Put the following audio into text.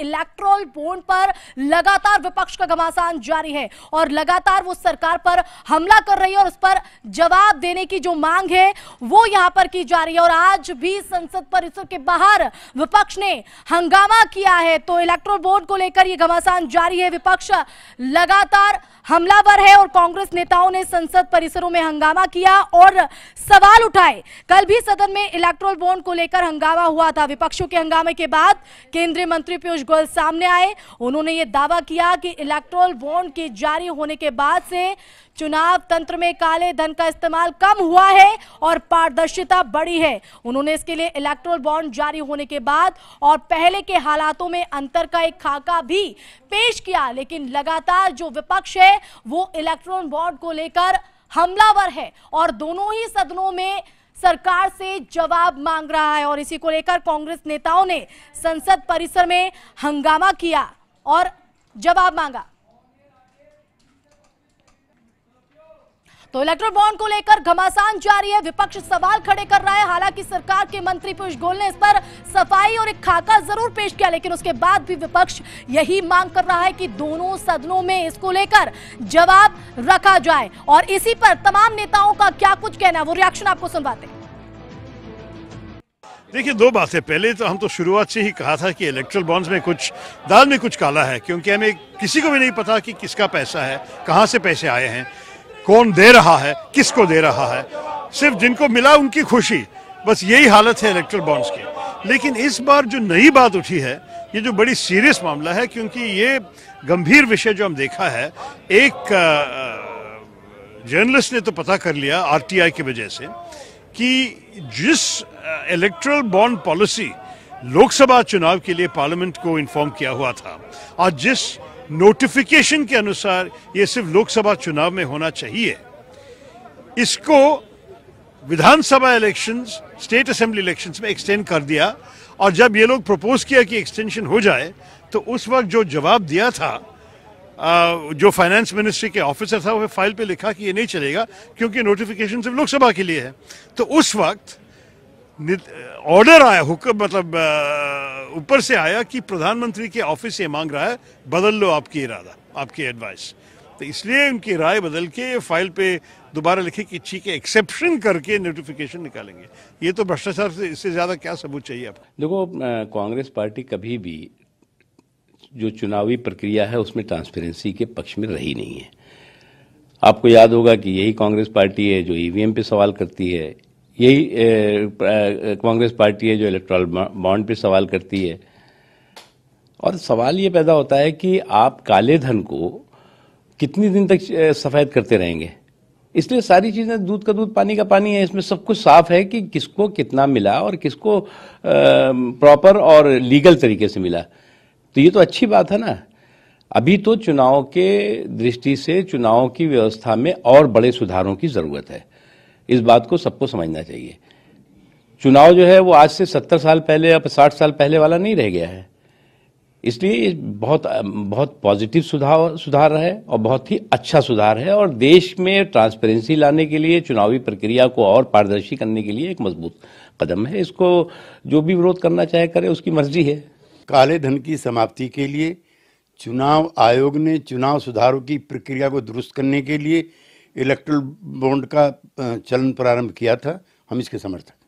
electoral board पर लगातार विपक्ष का घमासान जारी है और लगातार वो सरकार पर हमला कर रही है और उस पर जवाब देने की जो मांग है वो यहां पर की जा रही है और आज भी संसद परिसर के बाहर विपक्ष ने हंगामा किया है तो इलेक्ट्रोल बोर्ड को लेकर यह घमासान जारी है विपक्ष लगातार हमलावर है और कांग्रेस नेताओं ने संसद परिसरों में हंगामा किया और सवाल उठाए कल भी सदन में इलेक्ट्रोल बोर्ड को लेकर हंगामा हुआ था विपक्षों के हंगामे के बाद केंद्रीय मंत्री पीयूष बिल्कुल सामने आए उन्होंने ये दावा किया कि इलेक्ट्रोल बॉन्ड के जारी होने के बाद से चुनाव तंत्र में काले धन का इस्तेमाल कम हुआ है और पारदर्शिता बढ़ी है उन्होंने इसके लिए इलेक्ट्रोल बॉन्ड जारी होने के बाद और पहले के हालातों में अंतर का एक खाका भी पेश किया लेकिन लगातार जो विपक्ष है वो इलेक्ट्रोल बॉन्ड को लेकर हमलावर है और दोनों ही सदनों में सरकार से जवाब मांग रहा है और इसी को लेकर कांग्रेस नेताओं ने संसद परिसर में हंगामा किया और जवाब मांगा तो इलेक्ट्रोल बॉन्ड को लेकर घमासान जारी है विपक्ष सवाल खड़े कर रहा है हालांकि सरकार के मंत्री पीयूष गोयल ने इस पर सफाई और एक खाका जरूर पेश किया लेकिन उसके बाद भी विपक्ष यही मांग कर रहा है कि दोनों सदनों में इसको लेकर जवाब रखा जाए और इसी पर तमाम नेताओं का क्या कुछ कहना वो रिएक्शन आपको सुनवाते देखिए दो बातें पहले तो हम तो शुरुआत से ही कहा था कि इलेक्ट्रल बॉन्ड्स में कुछ दाल में कुछ काला है क्योंकि हमें किसी को भी नहीं पता कि किसका पैसा है कहाँ से पैसे आए हैं कौन दे रहा है किसको दे रहा है सिर्फ जिनको मिला उनकी खुशी बस यही हालत है इलेक्ट्रल बॉन्ड्स की लेकिन इस बार जो नई बात उठी है ये जो बड़ी सीरियस मामला है क्योंकि ये गंभीर विषय जो हम देखा है एक जर्नलिस्ट ने तो पता कर लिया आरटीआई की वजह से कि जिस इलेक्ट्रल बॉन्ड पॉलिसी लोकसभा चुनाव के लिए पार्लियामेंट को इन्फॉर्म किया हुआ था और जिस नोटिफिकेशन के अनुसार ये सिर्फ लोकसभा चुनाव में होना चाहिए इसको विधानसभा इलेक्शंस स्टेट असेंबली इलेक्शंस में एक्सटेंड कर दिया और जब ये लोग प्रपोज किया कि एक्सटेंशन हो जाए तो उस वक्त जो जवाब दिया था जो फाइनेंस मिनिस्ट्री के ऑफिसर था वह फाइल पे लिखा कि ये नहीं चलेगा क्योंकि नोटिफिकेशन सिर्फ लोकसभा के लिए है तो उस वक्त ऑर्डर आया हुक्म मतलब आ, ऊपर से आया कि प्रधानमंत्री के ऑफिस ये मांग रहा है बदल लो आपकी इरादा आपकी एडवाइस तो इसलिए उनकी राय बदल के फाइल पे दोबारा लिखे कि ठीक है एक्सेप्शन करके नोटिफिकेशन निकालेंगे ये तो भ्रष्टाचार से इससे ज़्यादा क्या सबूत चाहिए आपको देखो कांग्रेस पार्टी कभी भी जो चुनावी प्रक्रिया है उसमें ट्रांसपेरेंसी के पक्ष में रही नहीं है आपको याद होगा कि यही कांग्रेस पार्टी है जो ईवीएम e पे सवाल करती है यही कांग्रेस पार्टी है जो इलेक्ट्रॉल बॉन्ड पे सवाल करती है और सवाल ये पैदा होता है कि आप काले धन को कितने दिन तक सफ़ेद करते रहेंगे इसलिए सारी चीज़ें दूध का दूध पानी का पानी है इसमें सब कुछ साफ है कि किसको कितना मिला और किसको प्रॉपर और लीगल तरीके से मिला तो ये तो अच्छी बात है ना अभी तो चुनाव के दृष्टि से चुनाव की व्यवस्था में और बड़े सुधारों की ज़रूरत है इस बात को सबको समझना चाहिए चुनाव जो है वो आज से सत्तर साल पहले या साठ साल पहले वाला नहीं रह गया है इसलिए बहुत बहुत पॉजिटिव सुधार सुधार है और बहुत ही अच्छा सुधार है और देश में ट्रांसपेरेंसी लाने के लिए चुनावी प्रक्रिया को और पारदर्शी करने के लिए एक मजबूत कदम है इसको जो भी विरोध करना चाहे करे उसकी मर्जी है काले धन की समाप्ति के लिए चुनाव आयोग ने चुनाव सुधारों की प्रक्रिया को दुरुस्त करने के लिए इलेक्ट्रल बॉन्ड का चलन प्रारंभ किया था हम इसके समर्थक